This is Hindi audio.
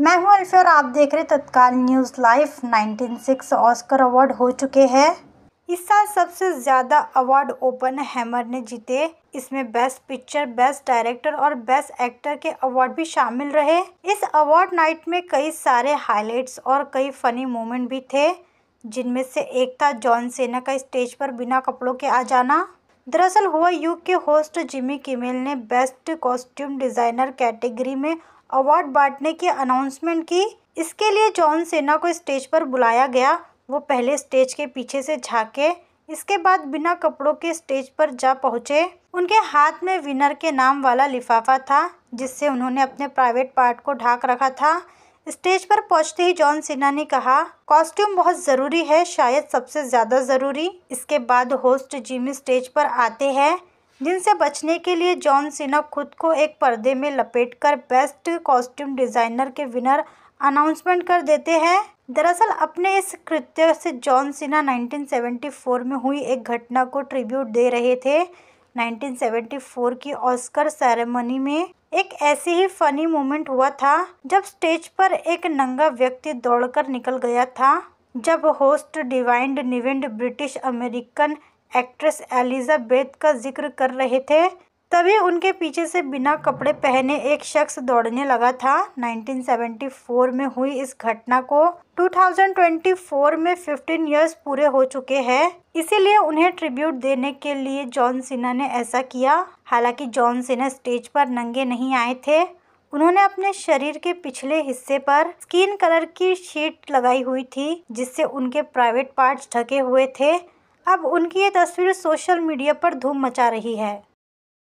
मैं हूं अल्फे और आप देख रहे तत्काल न्यूज़ लाइव 196 ऑस्कर अवार्ड हो चुके हैं इस साल सबसे ज़्यादा अवार्ड ओपन हैमर ने जीते इसमें बेस्ट पिक्चर बेस्ट डायरेक्टर और बेस्ट एक्टर के अवार्ड भी शामिल रहे इस अवार्ड नाइट में कई सारे हाईलाइट्स और कई फनी मोमेंट भी थे जिनमें से एक था जॉन सेना का स्टेज पर बिना कपड़ों के आ जाना दरअसल हुआ यू के होस्ट जिमी किमेल ने बेस्ट कॉस्ट्यूम डिज़ाइनर कैटेगरी में अवार्ड बांटने की अनाउंसमेंट की इसके लिए जॉन सेना को स्टेज पर बुलाया गया वो पहले स्टेज के पीछे से झाके इसके बाद बिना कपड़ों के स्टेज पर जा पहुंचे उनके हाथ में विनर के नाम वाला लिफाफा था जिससे उन्होंने अपने प्राइवेट पार्ट को ढाक रखा था स्टेज पर पहुंचते ही जॉन सिन्हा ने कहा कॉस्ट्यूम बहुत ज़रूरी है शायद सबसे ज़्यादा ज़रूरी इसके बाद होस्ट जिमी स्टेज पर आते हैं जिनसे बचने के लिए जॉन सिना खुद को एक पर्दे में लपेटकर बेस्ट कॉस्ट्यूम डिज़ाइनर के विनर अनाउंसमेंट कर देते हैं दरअसल अपने इस कृत्य से जॉन सिन्हा 1974 में हुई एक घटना को ट्रिब्यूट दे रहे थे 1974 की ऑस्कर सेरेमनी में एक ऐसी ही फनी मोमेंट हुआ था जब स्टेज पर एक नंगा व्यक्ति दौड़कर निकल गया था जब होस्ट डिवाइंड निविंड ब्रिटिश अमेरिकन एक्ट्रेस एलिजाबेथ का जिक्र कर रहे थे तभी उनके पीछे से बिना कपड़े पहने एक शख्स दौड़ने लगा था 1974 में हुई इस घटना को 2024 में 15 इयर्स पूरे हो चुके हैं इसीलिए उन्हें ट्रिब्यूट देने के लिए जॉन सिन्हा ने ऐसा किया हालांकि जॉन सिन्हा स्टेज पर नंगे नहीं आए थे उन्होंने अपने शरीर के पिछले हिस्से पर स्किन कलर की शीट लगाई हुई थी जिससे उनके प्राइवेट पार्ट्स ढके हुए थे अब उनकी ये तस्वीर सोशल मीडिया पर धूम मचा रही है